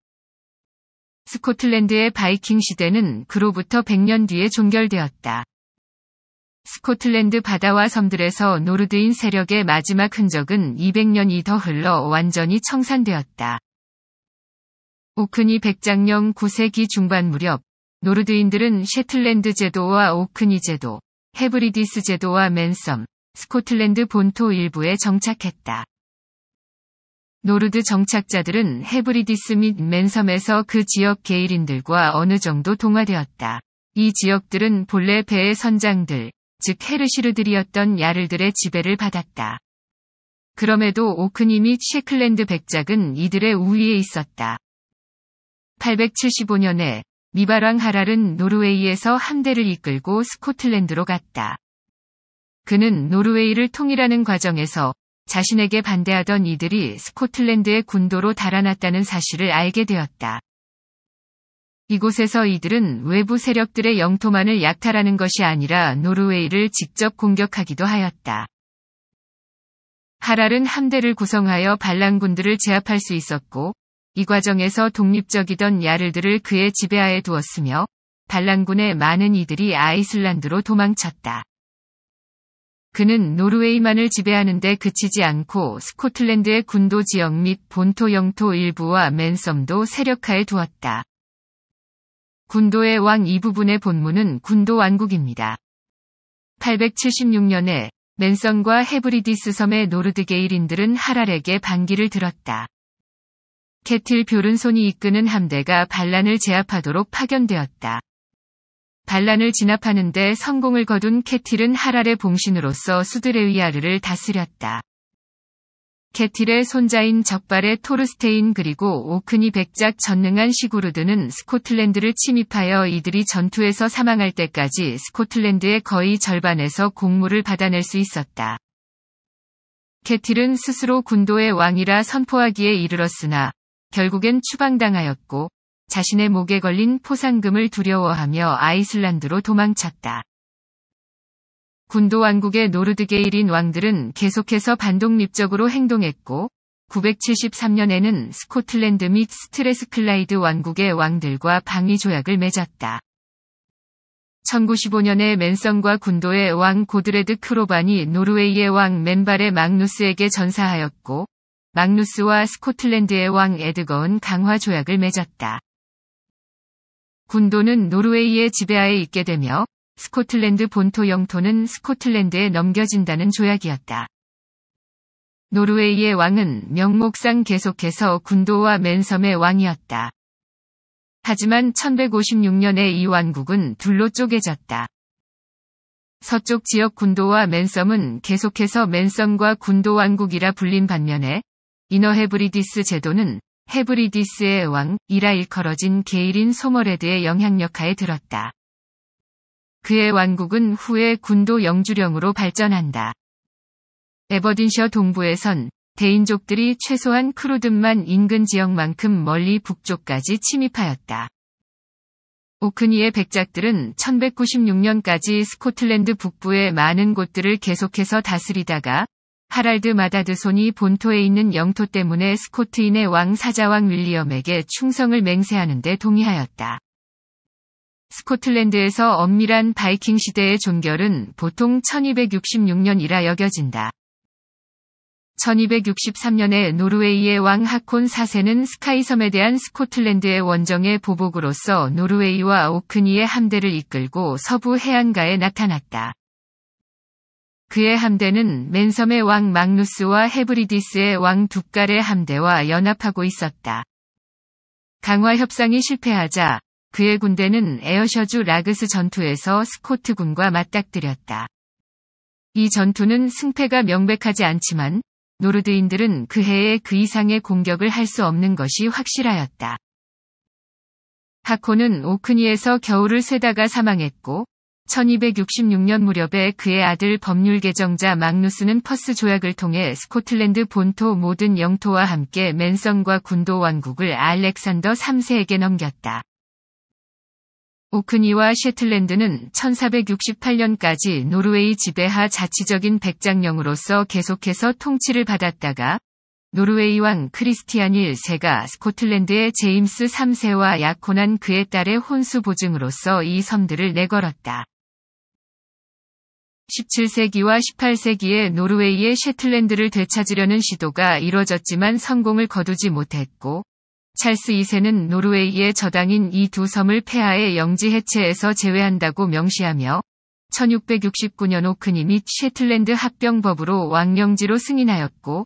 스코틀랜드의 바이킹 시대는 그로부터 100년 뒤에 종결되었다. 스코틀랜드 바다와 섬들에서 노르드인 세력의 마지막 흔적은 200년이 더 흘러 완전히 청산되었다. 오크니 백작령 9세기 중반 무렵 노르드인들은 셰틀랜드 제도와 오크니 제도, 헤브리디스 제도와 맨섬, 스코틀랜드 본토 일부에 정착했다. 노르드 정착자들은 헤브리디스 및 맨섬에서 그 지역 게일인들과 어느 정도 동화되었다. 이 지역들은 본래 배의 선장들, 즉 헤르시르들이었던 야를들의 지배를 받았다. 그럼에도 오크님이 쉐클랜드 백작은 이들의 우위에 있었다. 875년에 미바랑 하랄은 노르웨이에서 함대를 이끌고 스코틀랜드로 갔다. 그는 노르웨이를 통일하는 과정에서 자신에게 반대하던 이들이 스코틀랜드의 군도로 달아났다는 사실을 알게 되었다. 이곳에서 이들은 외부 세력들의 영토만을 약탈하는 것이 아니라 노르웨이를 직접 공격하기도 하였다. 하랄은 함대를 구성하여 반란군들을 제압할 수 있었고 이 과정에서 독립적이던 야르들을 그의 지배하에 두었으며 반란군의 많은 이들이 아이슬란드로 도망쳤다. 그는 노르웨이만을 지배하는데 그치지 않고 스코틀랜드의 군도 지역 및 본토 영토 일부와 맨섬도 세력화에 두었다. 군도의 왕 이 부분의 본문은 군도 왕국입니다. 876년에 맨성과 헤브리디스 섬의 노르드게일인들은 하랄에게 반기를 들었다. 케틸 뷰른손이 이끄는 함대가 반란을 제압하도록 파견되었다. 반란을 진압하는데 성공을 거둔 케틸은 하랄의 봉신으로서 수드레위아르를 다스렸다. 케틸의 손자인 적발의 토르스테인 그리고 오크니 백작 전능한 시구르드는 스코틀랜드를 침입하여 이들이 전투에서 사망할 때까지 스코틀랜드의 거의 절반에서 공물을 받아낼 수 있었다. 케틸은 스스로 군도의 왕이라 선포하기에 이르렀으나 결국엔 추방당하였고 자신의 목에 걸린 포상금을 두려워하며 아이슬란드로 도망쳤다. 군도 왕국의 노르드게일인 왕들은 계속해서 반독립적으로 행동했고 973년에는 스코틀랜드 및 스트레스클라이드 왕국의 왕들과 방위 조약을 맺었다. 1095년에 맨성과 군도의 왕 고드레드 크로반이 노르웨이의 왕 맨발의 막누스에게 전사하였고 막누스와 스코틀랜드의 왕 에드거은 강화 조약을 맺었다. 군도는 노르웨이의 지배하에 있게 되며 스코틀랜드 본토 영토는 스코틀랜드에 넘겨진다는 조약이었다. 노르웨이의 왕은 명목상 계속해서 군도와 맨섬의 왕이었다. 하지만 1156년에 이 왕국은 둘로 쪼개졌다. 서쪽 지역 군도와 맨섬은 계속해서 맨섬과 군도 왕국이라 불린 반면에 이너 헤브리디스 제도는 헤브리디스의 왕이라 일컬어진 게이린 소머레드의 영향력 하에 들었다. 그의 왕국은 후에 군도 영주령으로 발전한다. 에버딘셔 동부에선 대인족들이 최소한 크루든만 인근 지역만큼 멀리 북쪽까지 침입하였다. 오크니의 백작들은 1196년까지 스코틀랜드 북부의 많은 곳들을 계속해서 다스리다가 하랄드 마다드손이 본토에 있는 영토 때문에 스코트인의 왕 사자왕 윌리엄에게 충성을 맹세하는 데 동의하였다. 스코틀랜드에서 엄밀한 바이킹 시대의 종결은 보통 1266년이라 여겨진다. 1263년에 노르웨이의 왕 하콘 4세는 스카이섬에 대한 스코틀랜드의 원정의 보복으로서 노르웨이와 오크니의 함대를 이끌고 서부 해안가에 나타났다. 그의 함대는 맨섬의 왕 막누스와 헤브리디스의 왕두갈의 함대와 연합하고 있었다. 강화 협상이 실패하자 그의 군대는 에어셔주 라그스 전투에서 스코트 군과 맞닥뜨렸다. 이 전투는 승패가 명백하지 않지만 노르드인들은 그 해에 그 이상의 공격을 할 수 없는 것이 확실하였다. 하코는 오크니에서 겨울을 새다가 사망했고 1266년 무렵에 그의 아들 법률 개정자 막누스는 퍼스 조약을 통해 스코틀랜드 본토 모든 영토와 함께 맨성과 군도 왕국을 알렉산더 3세에게 넘겼다. 오크니와 셰틀랜드는 1468년까지 노르웨이 지배하 자치적인 백작령으로서 계속해서 통치를 받았다가 노르웨이 왕 크리스티안 1세가 스코틀랜드의 제임스 3세와 약혼한 그의 딸의 혼수 보증으로서 이 섬들을 내걸었다. 17세기와 18세기에 노르웨이의 셰틀랜드를 되찾으려는 시도가 이뤄졌지만 성공을 거두지 못했고 찰스 2세는 노르웨이의 저당인 이 두 섬을 폐하의 영지 해체에서 제외한다고 명시하며 1669년 오크니 및 쉐틀랜드 합병법으로 왕령지로 승인하였고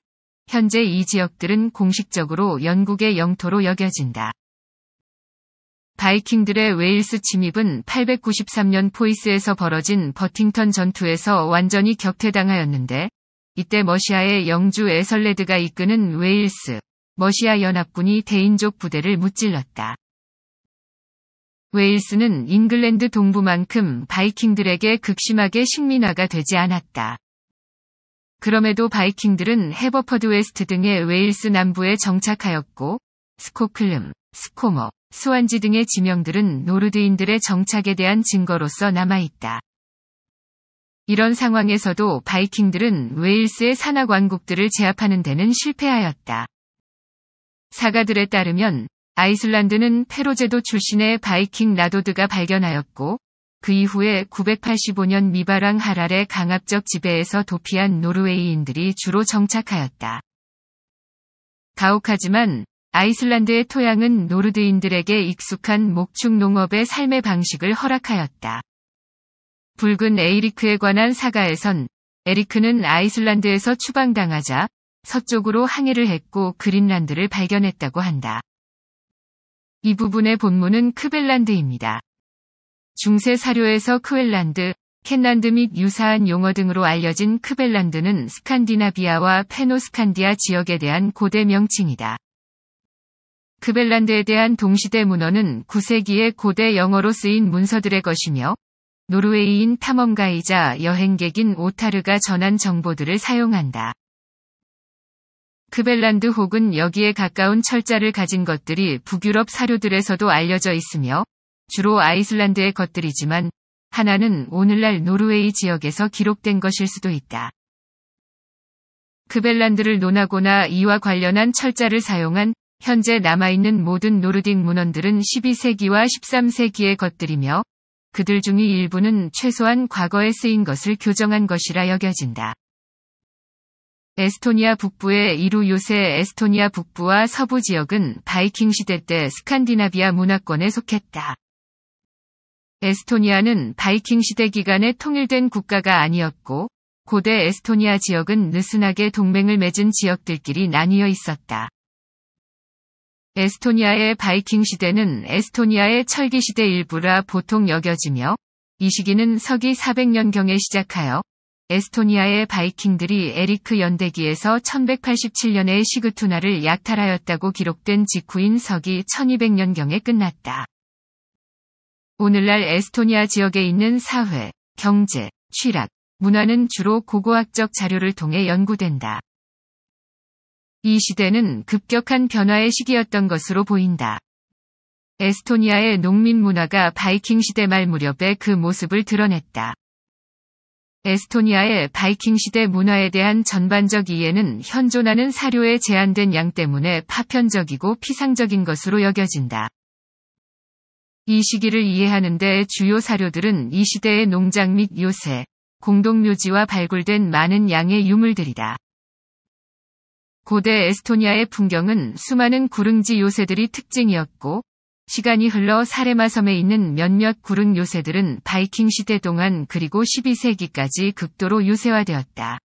현재 이 지역들은 공식적으로 영국의 영토로 여겨진다. 바이킹들의 웨일스 침입은 893년 포이스에서 벌어진 버팅턴 전투에서 완전히 격퇴당하였는데 이때 머시아의 영주 에설레드가 이끄는 웨일스 러시아 연합군이 대인족 부대를 무찔렀다. 웨일스는 잉글랜드 동부만큼 바이킹들에게 극심하게 식민화가 되지 않았다. 그럼에도 바이킹들은 해버퍼드 웨스트 등의 웨일스 남부에 정착하였고, 스코클름, 스코머, 스완지 등의 지명들은 노르드인들의 정착에 대한 증거로서 남아있다. 이런 상황에서도 바이킹들은 웨일스의 산악 왕국들을 제압하는 데는 실패하였다. 사가들에 따르면 아이슬란드는 페로제도 출신의 바이킹 라도드가 발견하였고 그 이후에 985년 미바랑 하랄의 강압적 지배에서 도피한 노르웨이인들이 주로 정착하였다. 가혹하지만 아이슬란드의 토양은 노르드인들에게 익숙한 목축 농업의 삶의 방식을 허락하였다. 붉은 에이리크에 관한 사가에선 에리크는 아이슬란드에서 추방당하자 서쪽으로 항해를 했고 그린란드를 발견했다고 한다. 이 부분의 본문은 크벨란드입니다. 중세 사료에서 크웰란드, 켄란드및 유사한 용어 등으로 알려진 크벨란드는 스칸디나비아와 페노스칸디아 지역에 대한 고대 명칭이다. 크벨란드에 대한 동시대 문어는 9세기의 고대 영어로 쓰인 문서들의 것이며 노르웨이인 탐험가이자 여행객인 오타르가 전한 정보들을 사용한다. 크벨란드 혹은 여기에 가까운 철자를 가진 것들이 북유럽 사료들에서도 알려져 있으며 주로 아이슬란드의 것들이지만 하나는 오늘날 노르웨이 지역에서 기록된 것일 수도 있다. 크벨란드를 논하거나 이와 관련한 철자를 사용한 현재 남아있는 모든 노르딕 문헌들은 12세기와 13세기의 것들이며 그들 중의 일부는 최소한 과거에 쓰인 것을 교정한 것이라 여겨진다. 에스토니아 북부의 이루 요새 에스토니아 북부와 서부 지역은 바이킹 시대 때 스칸디나비아 문화권에 속했다. 에스토니아는 바이킹 시대 기간에 통일된 국가가 아니었고 고대 에스토니아 지역은 느슨하게 동맹을 맺은 지역들끼리 나뉘어 있었다. 에스토니아의 바이킹 시대는 에스토니아의 철기 시대 일부라 보통 여겨지며 이 시기는 서기 400년경에 시작하여 에스토니아의 바이킹들이 에리크 연대기에서 1187년에 시그투나를 약탈하였다고 기록된 직후인 서기 1200년경에 끝났다. 오늘날 에스토니아 지역에 있는 사회, 경제, 취락, 문화는 주로 고고학적 자료를 통해 연구된다. 이 시대는 급격한 변화의 시기였던 것으로 보인다. 에스토니아의 농민 문화가 바이킹 시대 말무렵에그 모습을 드러냈다. 에스토니아의 바이킹 시대 문화에 대한 전반적 이해는 현존하는 사료에 제한된 양 때문에 파편적이고 피상적인 것으로 여겨진다. 이 시기를 이해하는 데 주요 사료들은 이 시대의 농장 및 요새, 공동묘지와 발굴된 많은 양의 유물들이다. 고대 에스토니아의 풍경은 수많은 구릉지 요새들이 특징이었고 시간이 흘러 사레마 섬에 있는 몇몇 구른 요새들은 바이킹 시대 동안 그리고 12세기까지 극도로 유세화되었다.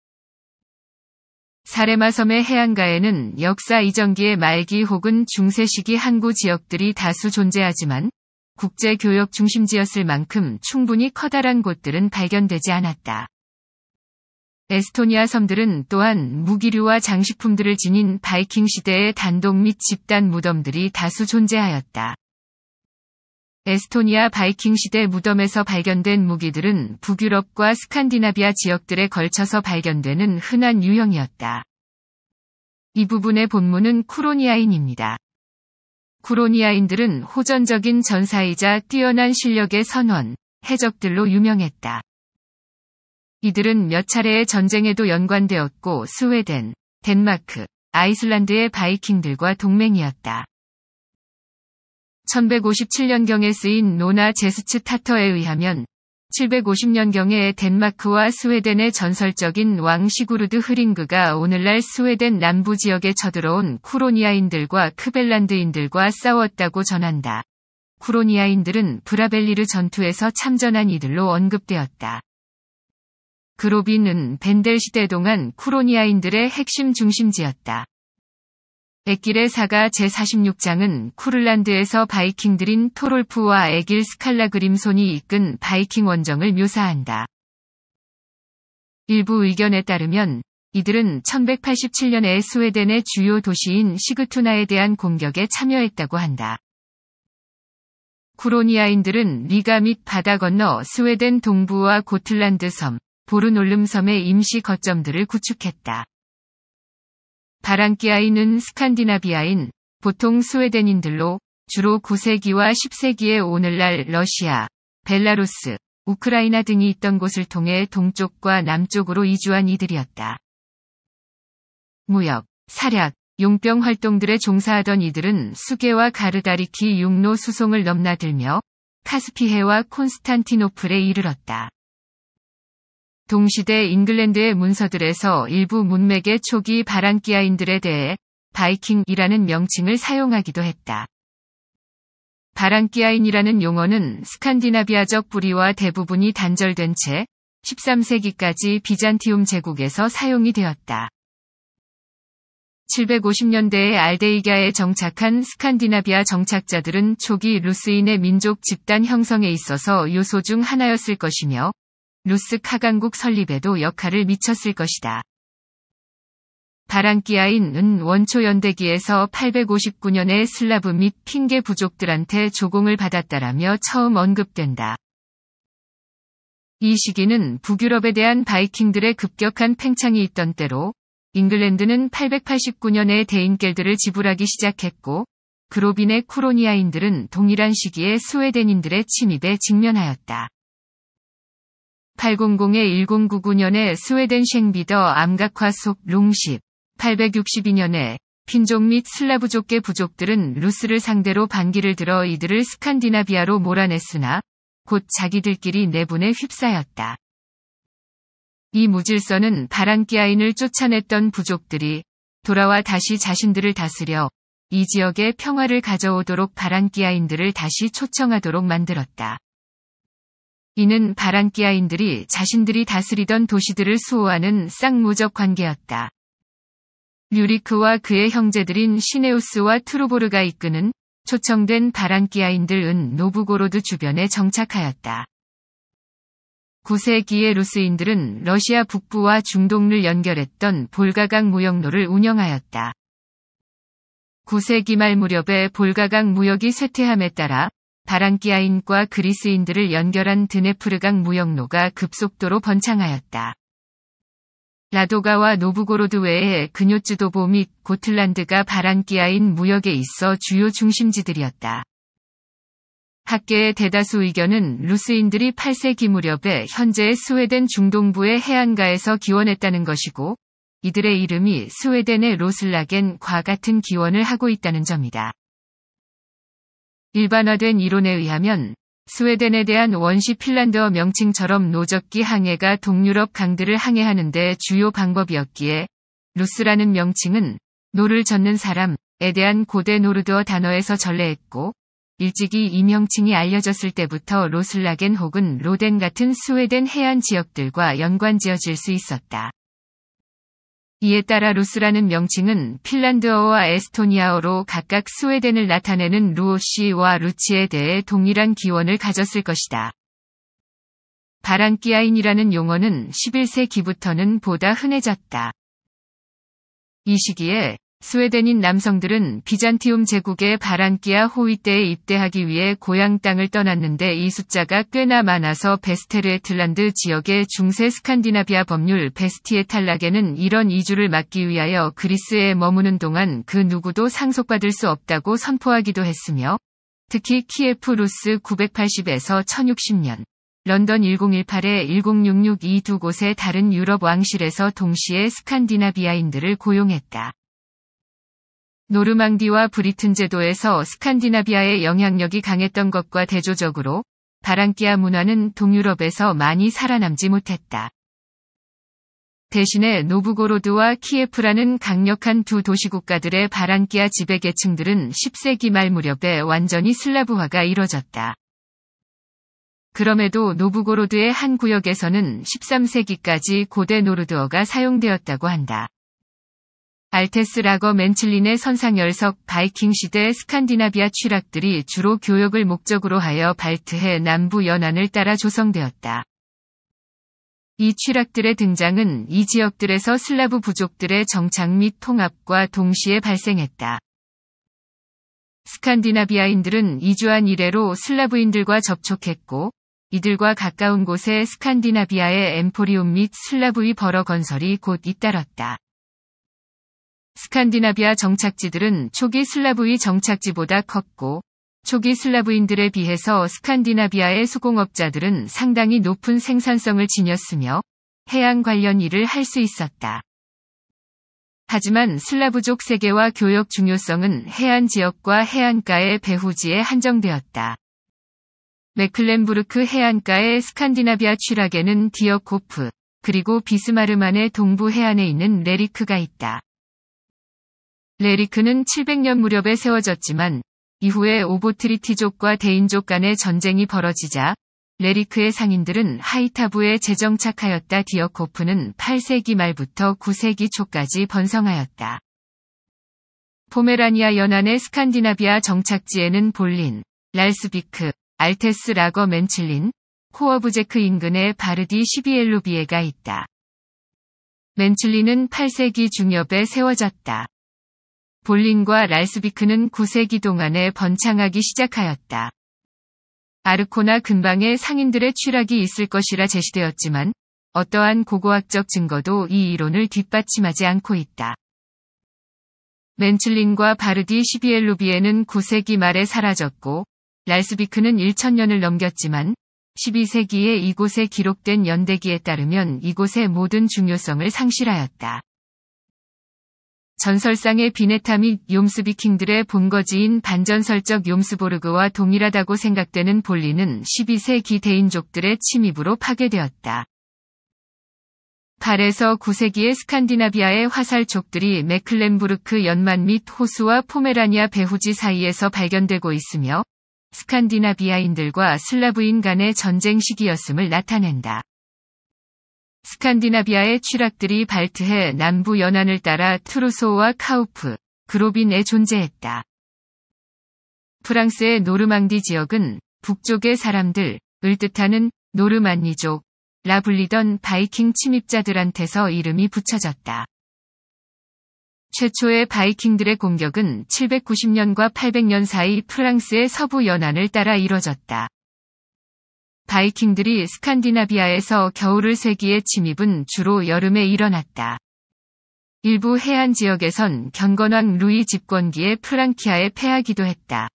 사레마 섬의 해안가에는 역사 이전기의 말기 혹은 중세시기 항구 지역들이 다수 존재하지만 국제 교역 중심지였을 만큼 충분히 커다란 곳들은 발견되지 않았다. 에스토니아 섬들은 또한 무기류와 장식품들을 지닌 바이킹 시대의 단독 및 집단 무덤들이 다수 존재하였다. 에스토니아 바이킹 시대 무덤에서 발견된 무기들은 북유럽과 스칸디나비아 지역들에 걸쳐서 발견되는 흔한 유형이었다. 이 부분의 본문은 쿠로니아인입니다. 쿠로니아인들은 호전적인 전사이자 뛰어난 실력의 선원, 해적들로 유명했다. 이들은 몇 차례의 전쟁에도 연관되었고 스웨덴, 덴마크, 아이슬란드의 바이킹들과 동맹이었다. 1157년경에 쓰인 노나 제스츠 타터에 의하면 750년경에 덴마크와 스웨덴의 전설적인 왕 시구르드 흐링그가 오늘날 스웨덴 남부 지역에 쳐들어온 쿠로니아인들과 크벨란드인들과 싸웠다고 전한다. 쿠로니아인들은 브라벨리르 전투에서 참전한 이들로 언급되었다. 그로비는 벤델 시대 동안 쿠로니아인들의 핵심 중심지였다. 백길의 사가 제46장은 쿠르란드에서 바이킹들인 토롤프와 에길 스칼라 그림손이 이끈 바이킹 원정을 묘사한다. 일부 의견에 따르면 이들은 1187년에 스웨덴의 주요 도시인 시그투나에 대한 공격에 참여했다고 한다. 쿠로니아인들은 리가 및 바다 건너 스웨덴 동부와 고틀란드 섬, 보르놀름 섬의 임시 거점들을 구축했다. 바랑키아인은 스칸디나비아인, 보통 스웨덴인들로 주로 9세기와 10세기에 오늘날 러시아, 벨라루스, 우크라이나 등이 있던 곳을 통해 동쪽과 남쪽으로 이주한 이들이었다. 무역, 사략, 용병 활동들에 종사하던 이들은 수계와 가르다리키 육로 수송을 넘나들며 카스피해와 콘스탄티노플에 이르렀다. 동시대 잉글랜드의 문서들에서 일부 문맥의 초기 바랑키아인들에 대해 바이킹이라는 명칭을 사용하기도 했다. 바랑키아인이라는 용어는 스칸디나비아적 뿌리와 대부분이 단절된 채 13세기까지 비잔티움 제국에서 사용이 되었다. 750년대에 알데이가에 정착한 스칸디나비아 정착자들은 초기 루스인의 민족 집단 형성에 있어서 요소 중 하나였을 것이며 루스 카강국 설립에도 역할을 미쳤을 것이다. 바랑키아인은 원초 연대기에서 859년에 슬라브 및 핑계 부족들한테 조공을 받았다라며 처음 언급된다. 이 시기는 북유럽에 대한 바이킹들의 급격한 팽창이 있던 때로 잉글랜드는 889년에 대인겔드를 지불하기 시작했고 그로빈의 코로니아인들은 동일한 시기에 스웨덴인들의 침입에 직면하였다. 800-1099년에 스웨덴 쉥비더 암각화 속 롱십, 862년에 핀족및 슬라브족계 부족들은 루스를 상대로 반기를 들어 이들을 스칸디나비아로 몰아냈으나 곧 자기들끼리 내분에 휩싸였다. 이 무질서는 바란키아인을 쫓아냈던 부족들이 돌아와 다시 자신들을 다스려 이 지역에 평화를 가져오도록 바란키아인들을 다시 초청하도록 만들었다. 이는 바란키아인들이 자신들이 다스리던 도시들을 수호하는 쌍무적 관계였다. 뮤리크와 그의 형제들인 시네우스와 트루보르가 이끄는 초청된 바란키아인들은 노부고로드 주변에 정착하였다. 9세기의 루스인들은 러시아 북부와 중동을 연결했던 볼가강 무역로를 운영하였다. 9세기 말 무렵에 볼가강 무역이 쇠퇴함에 따라 바랑키아인과 그리스인들을 연결한 드네프르강 무역로가 급속도로 번창하였다. 라도가와 노브고로드 외에 근요츠도보및 고틀란드가 바랑키아인 무역에 있어 주요 중심지들이었다. 학계의 대다수 의견은 루스인들이 8세기 무렵에 현재의 스웨덴 중동부의 해안가에서 기원했다는 것이고, 이들의 이름이 스웨덴의 로슬라겐과 같은 기원을 하고 있다는 점이다. 일반화된 이론에 의하면 스웨덴에 대한 원시 핀란드어 명칭처럼 노적기 항해가 동유럽 강들을 항해하는데 주요 방법이었기에 루스라는 명칭은 노를 젓는 사람에 대한 고대 노르드어 단어에서 전래했고 일찍이 이 명칭이 알려졌을 때부터 로슬라겐 혹은 로덴 같은 스웨덴 해안 지역들과 연관지어질 수 있었다. 이에 따라 루스라는 명칭은 핀란드어와 에스토니아어로 각각 스웨덴을 나타내는 루오시와 루치에 대해 동일한 기원을 가졌을 것이다. 바란기아인이라는 용어는 11세기부터는 보다 흔해졌다. 이 시기에 스웨덴인 남성들은 비잔티움 제국의 바란키아 호위대에 입대하기 위해 고향 땅을 떠났는데 이 숫자가 꽤나 많아서 베스테르에틀란드 지역의 중세 스칸디나비아 법률 베스티의 탈락에는 이런 이주를 막기 위하여 그리스에 머무는 동안 그 누구도 상속받을 수 없다고 선포하기도 했으며 특히 키예프 루스 980에서 1060년 런던 1018에 1066 이 두 곳의 다른 유럽 왕실에서 동시에 스칸디나비아인들을 고용했다. 노르망디와 브리튼 제도에서 스칸디나비아의 영향력이 강했던 것과 대조적으로 바랑키아 문화는 동유럽에서 많이 살아남지 못했다. 대신에 노브고로드와 키예프라는 강력한 두 도시국가들의 바랑키아 지배계층들은 10세기 말 무렵에 완전히 슬라브화가 이뤄졌다. 그럼에도 노브고로드의 한 구역에서는 13세기까지 고대 노르드어가 사용되었다고 한다. 알테스 라거 맨칠린의 선상 열석 바이킹 시대 스칸디나비아 취락들이 주로 교역을 목적으로 하여 발트해 남부 연안을 따라 조성되었다. 이 취락들의 등장은 이 지역들에서 슬라브 부족들의 정착 및 통합과 동시에 발생했다. 스칸디나비아인들은 이주한 이래로 슬라브인들과 접촉했고, 이들과 가까운 곳에 스칸디나비아의 엠포리움 및 슬라브의 버러 건설이 곧 잇따랐다. 스칸디나비아 정착지들은 초기 슬라브의 정착지보다 컸고 초기 슬라브인들에 비해서 스칸디나비아의 수공업자들은 상당히 높은 생산성을 지녔으며 해양 관련 일을 할 수 있었다. 하지만 슬라브족 세계와 교역 중요성은 해안 지역과 해안가의 배후지에 한정되었다. 메클렌부르크 해안가의 스칸디나비아 취락에는 디어코프, 그리고 비스마르만의 동부 해안에 있는 레리크가 있다. 레리크는 700년 무렵에 세워졌지만 이후에 오보트리티족과 대인족 간의 전쟁이 벌어지자 레리크의 상인들은 하이타부에 재정착하였다 디어코프는 8세기 말부터 9세기 초까지 번성하였다. 포메라니아 연안의 스칸디나비아 정착지에는 볼린, 랄스비크, 알테스 라거 맨칠린, 코어부제크 인근의 바르디 시비엘루비에가 있다. 맨칠린은 8세기 중엽에 세워졌다. 볼린과 랄스비크는 9세기 동안에 번창하기 시작하였다. 아르코나 근방에 상인들의 추락이 있을 것이라 제시되었지만 어떠한 고고학적 증거도 이 이론을 뒷받침하지 않고 있다. 맨출린과 바르디 시비엘루비에는 9세기 말에 사라졌고 랄스비크는 1000년을 넘겼지만 12세기에 이곳에 기록된 연대기에 따르면 이곳의 모든 중요성을 상실하였다. 전설상의 비네타 및 욤스비킹들의 본거지인 반전설적 욤스보르그와 동일하다고 생각되는 볼리는 12세 기 대인족들의 침입으로 파괴되었다. 8에서 9세기의 스칸디나비아의 화살족들이 메클렌부르크 연만 및 호수와 포메라니아 배후지 사이에서 발견되고 있으며 스칸디나비아인들과 슬라브인 간의 전쟁 시기였음을 나타낸다. 스칸디나비아의 취락들이 발트해 남부 연안을 따라 트루소와 카우프, 그로빈에 존재했다. 프랑스의 노르망디 지역은 북쪽의 사람들을 뜻하는 노르만니족, 라 불리던 바이킹 침입자들한테서 이름이 붙여졌다. 최초의 바이킹들의 공격은 790년과 800년 사이 프랑스의 서부 연안을 따라 이뤄졌다. 바이킹들이 스칸디나비아에서 겨울을 새기에 침입은 주로 여름에 일어났다. 일부 해안 지역에선 경건왕 루이 집권기에 프랑키아에 패하기도 했다.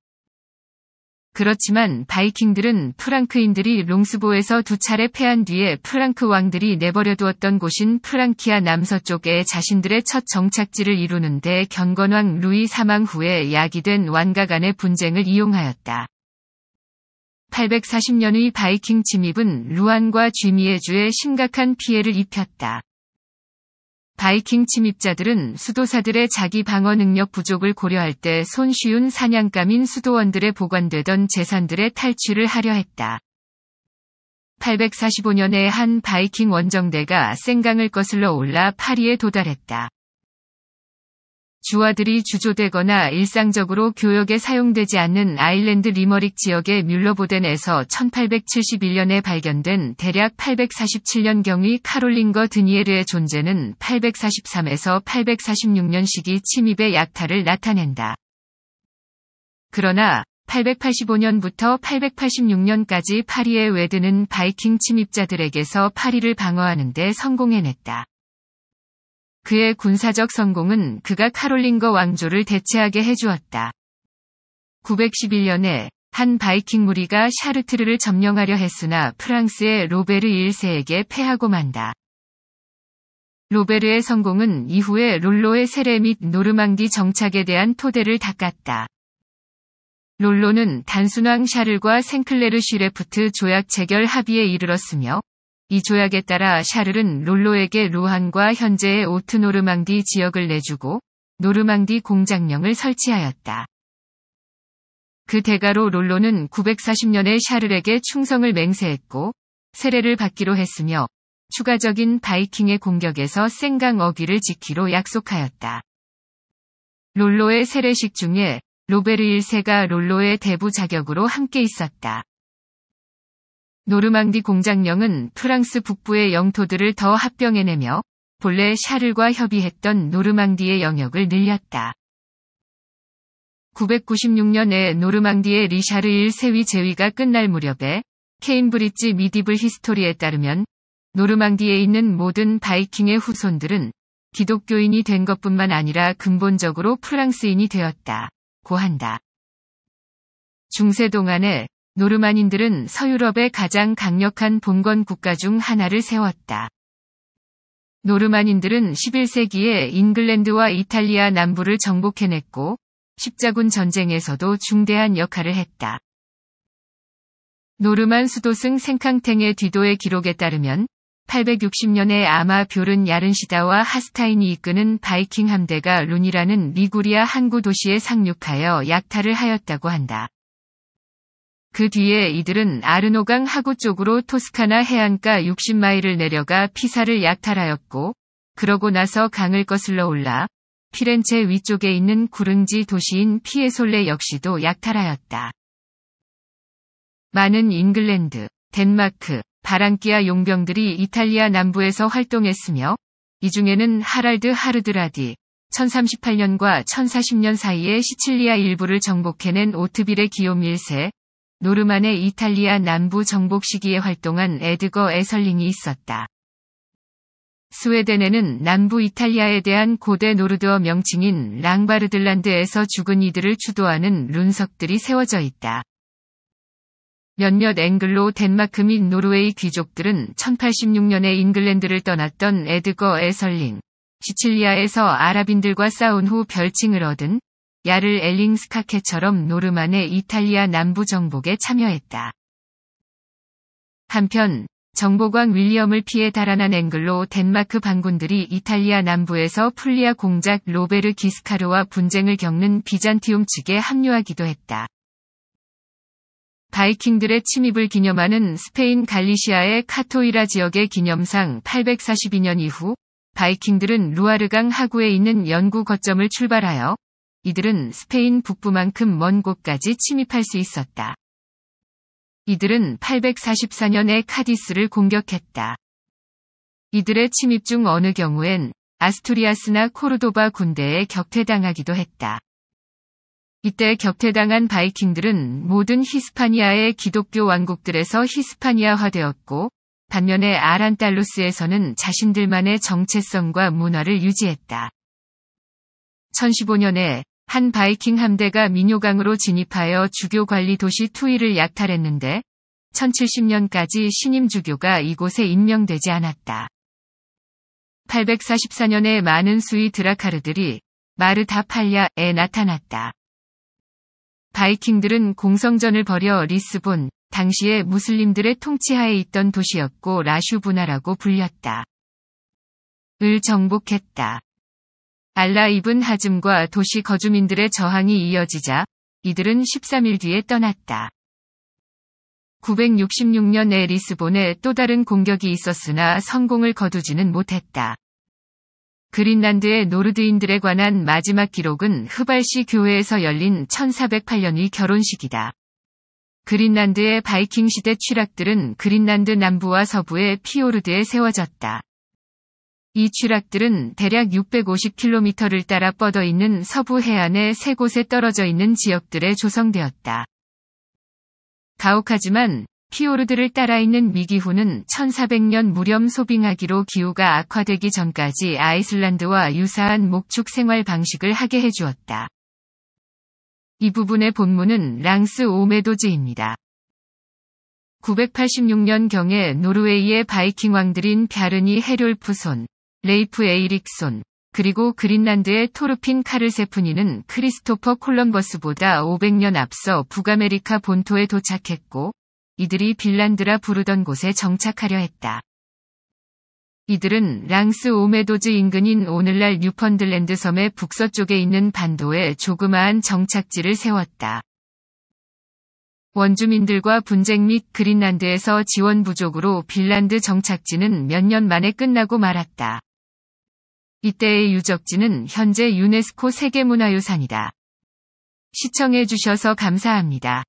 그렇지만 바이킹들은 프랑크인들이 롱스보에서 두 차례 패한 뒤에 프랑크 왕들이 내버려두었던 곳인 프랑키아 남서쪽에 자신들의 첫 정착지를 이루는데 경건왕 루이 사망 후에 야기된 왕가 간의 분쟁을 이용하였다. 840년의 바이킹 침입은 루안과 쥐미에주에 심각한 피해를 입혔다. 바이킹 침입자들은 수도사들의 자기 방어 능력 부족을 고려할 때 손쉬운 사냥감인 수도원들의 보관되던 재산들의 탈취를 하려 했다. 845년에 한 바이킹 원정대가 생강을 거슬러 올라 파리에 도달했다. 주화들이 주조되거나 일상적으로 교역에 사용되지 않는 아일랜드 리머릭 지역의 뮬러보덴에서 1871년에 발견된 대략 847년경의 카롤링거 드니에르의 존재는 843에서 846년 시기 침입의 약탈을 나타낸다. 그러나 885년부터 886년까지 파리의 외드는 바이킹 침입자들에게서 파리를 방어하는 데 성공해냈다. 그의 군사적 성공은 그가 카롤링거 왕조를 대체하게 해주었다. 911년에 한 바이킹 무리가 샤르트르를 점령하려 했으나 프랑스의 로베르 1세에게 패하고 만다. 로베르의 성공은 이후에 롤로의 세례 및 노르망디 정착에 대한 토대를 닦았다. 롤로는 단순왕 샤를과 생클레르 쉬레프트 조약 체결 합의에 이르렀으며 이 조약에 따라 샤를은 롤로에게 루한과 현재의 오트 노르망디 지역을 내주고 노르망디 공작령을 설치하였다. 그 대가로 롤로는 940년에 샤를에게 충성을 맹세했고 세례를 받기로 했으며 추가적인 바이킹의 공격에서 생강 어귀를 지키로 약속하였다. 롤로의 세례식 중에 로베르 1세가 롤로의 대부 자격으로 함께 있었다. 노르망디 공작령은 프랑스 북부의 영토들을 더 합병해내며 본래 샤를과 협의했던 노르망디의 영역을 늘렸다. 996년에 노르망디의 리샤르 1세위 제위가 끝날 무렵에 케인브릿지 미디블 히스토리에 따르면 노르망디에 있는 모든 바이킹의 후손들은 기독교인이 된 것뿐만 아니라 근본적으로 프랑스인이 되었다. 고한다. 중세 동안에 노르만인들은 서유럽의 가장 강력한 봉건 국가 중 하나를 세웠다. 노르만인들은 11세기에 잉글랜드와 이탈리아 남부를 정복해냈고 십자군 전쟁에서도 중대한 역할을 했다. 노르만 수도승 생캉탱의 뒤도의 기록에 따르면 860년에 아마 뷰른 야른시다와 하스타인이 이끄는 바이킹 함대가 룬이라는 리구리아 항구 도시에 상륙하여 약탈을 하였다고 한다. 그 뒤에 이들은 아르노강 하구 쪽으로 토스카나 해안가 60마일을 내려가 피사를 약탈하였고, 그러고 나서 강을 거슬러 올라 피렌체 위쪽에 있는 구릉지 도시인 피에솔레 역시도 약탈하였다. 많은 잉글랜드, 덴마크, 바랑키아 용병들이 이탈리아 남부에서 활동했으며 이 중에는 하랄드 하르드라디 1038년과 1040년 사이에 시칠리아 일부를 정복해낸 오트빌의 기욤 1세, 노르만의 이탈리아 남부 정복 시기에 활동한 에드거 에설링이 있었다. 스웨덴에는 남부 이탈리아에 대한 고대 노르드어 명칭인 랑바르들란드에서 죽은 이들을 추도하는 룬석들이 세워져 있다. 몇몇 앵글로 덴마크 및 노르웨이 귀족들은 1086년에 잉글랜드를 떠났던 에드거 에설링, 시칠리아에서 아랍인들과 싸운 후 별칭을 얻은 야를 엘링스카케처럼 노르만의 이탈리아 남부 정복에 참여했다. 한편 정보광 윌리엄을 피해 달아난 앵글로 덴마크 반군들이 이탈리아 남부에서 풀리아 공작 로베르 기스카르와 분쟁을 겪는 비잔티움 측에 합류하기도 했다. 바이킹들의 침입을 기념하는 스페인 갈리시아의 카토이라 지역의 기념상 842년 이후 바이킹들은 루아르강 하구에 있는 연구 거점을 출발하여 이들은 스페인 북부만큼 먼 곳까지 침입할 수 있었다. 이들은 844년에 카디스를 공격했다. 이들의 침입 중 어느 경우엔 아스투리아스나 코르도바 군대에 격퇴당하기도 했다. 이때 격퇴당한 바이킹들은 모든 히스파니아의 기독교 왕국들에서 히스파니아화되었고 반면에 아란달루스에서는 자신들만의 정체성과 문화를 유지했다. 1015년에 한 바이킹 함대가 민요강으로 진입하여 주교 관리 도시 투이를 약탈했는데 1070년까지 신임 주교가 이곳에 임명되지 않았다. 844년에 많은 수위 드라카르들이 마르다팔야에 나타났다. 바이킹들은 공성전을 벌여 리스본, 당시에 무슬림들의 통치하에 있던 도시였고 라슈 부나라고 불렸다. 을 정복했다. 알라 입은 하즘과 도시 거주민들의 저항이 이어지자 이들은 13일 뒤에 떠났다. 966년에 리스본에 또 다른 공격이 있었으나 성공을 거두지는 못했다. 그린란드의 노르드인들에 관한 마지막 기록은 흐발시 교회에서 열린 1408년의 결혼식이다. 그린란드의 바이킹 시대 취락들은 그린란드 남부와 서부의 피오르드에 세워졌다. 이추락들은 대략 650km를 따라 뻗어 있는 서부 해안의 세 곳에 떨어져 있는 지역들에 조성되었다. 가혹하지만 피오르드를 따라 있는 미기후는 1400년 무렴 소빙하기로 기후가 악화되기 전까지 아이슬란드와 유사한 목축 생활 방식을 하게 해주었다. 이 부분의 본문은 랑스 오메도지입니다. 986년경에 노르웨이의 바이킹 왕들인 갸르니 헤롤프손, 레이프 에이릭손, 그리고 그린란드의 토르핀 카르세프니는 크리스토퍼 콜럼버스보다 500년 앞서 북아메리카 본토에 도착했고, 이들이 빌란드라 부르던 곳에 정착하려 했다. 이들은 랑스 오메도즈 인근인 오늘날 뉴펀들랜드 섬의 북서쪽에 있는 반도에 조그마한 정착지를 세웠다. 원주민들과 분쟁 및 그린란드에서 지원 부족으로 빌란드 정착지는 몇 년 만에 끝나고 말았다. 이때의 유적지는 현재 유네스코 세계문화유산이다. 시청해주셔서 감사합니다.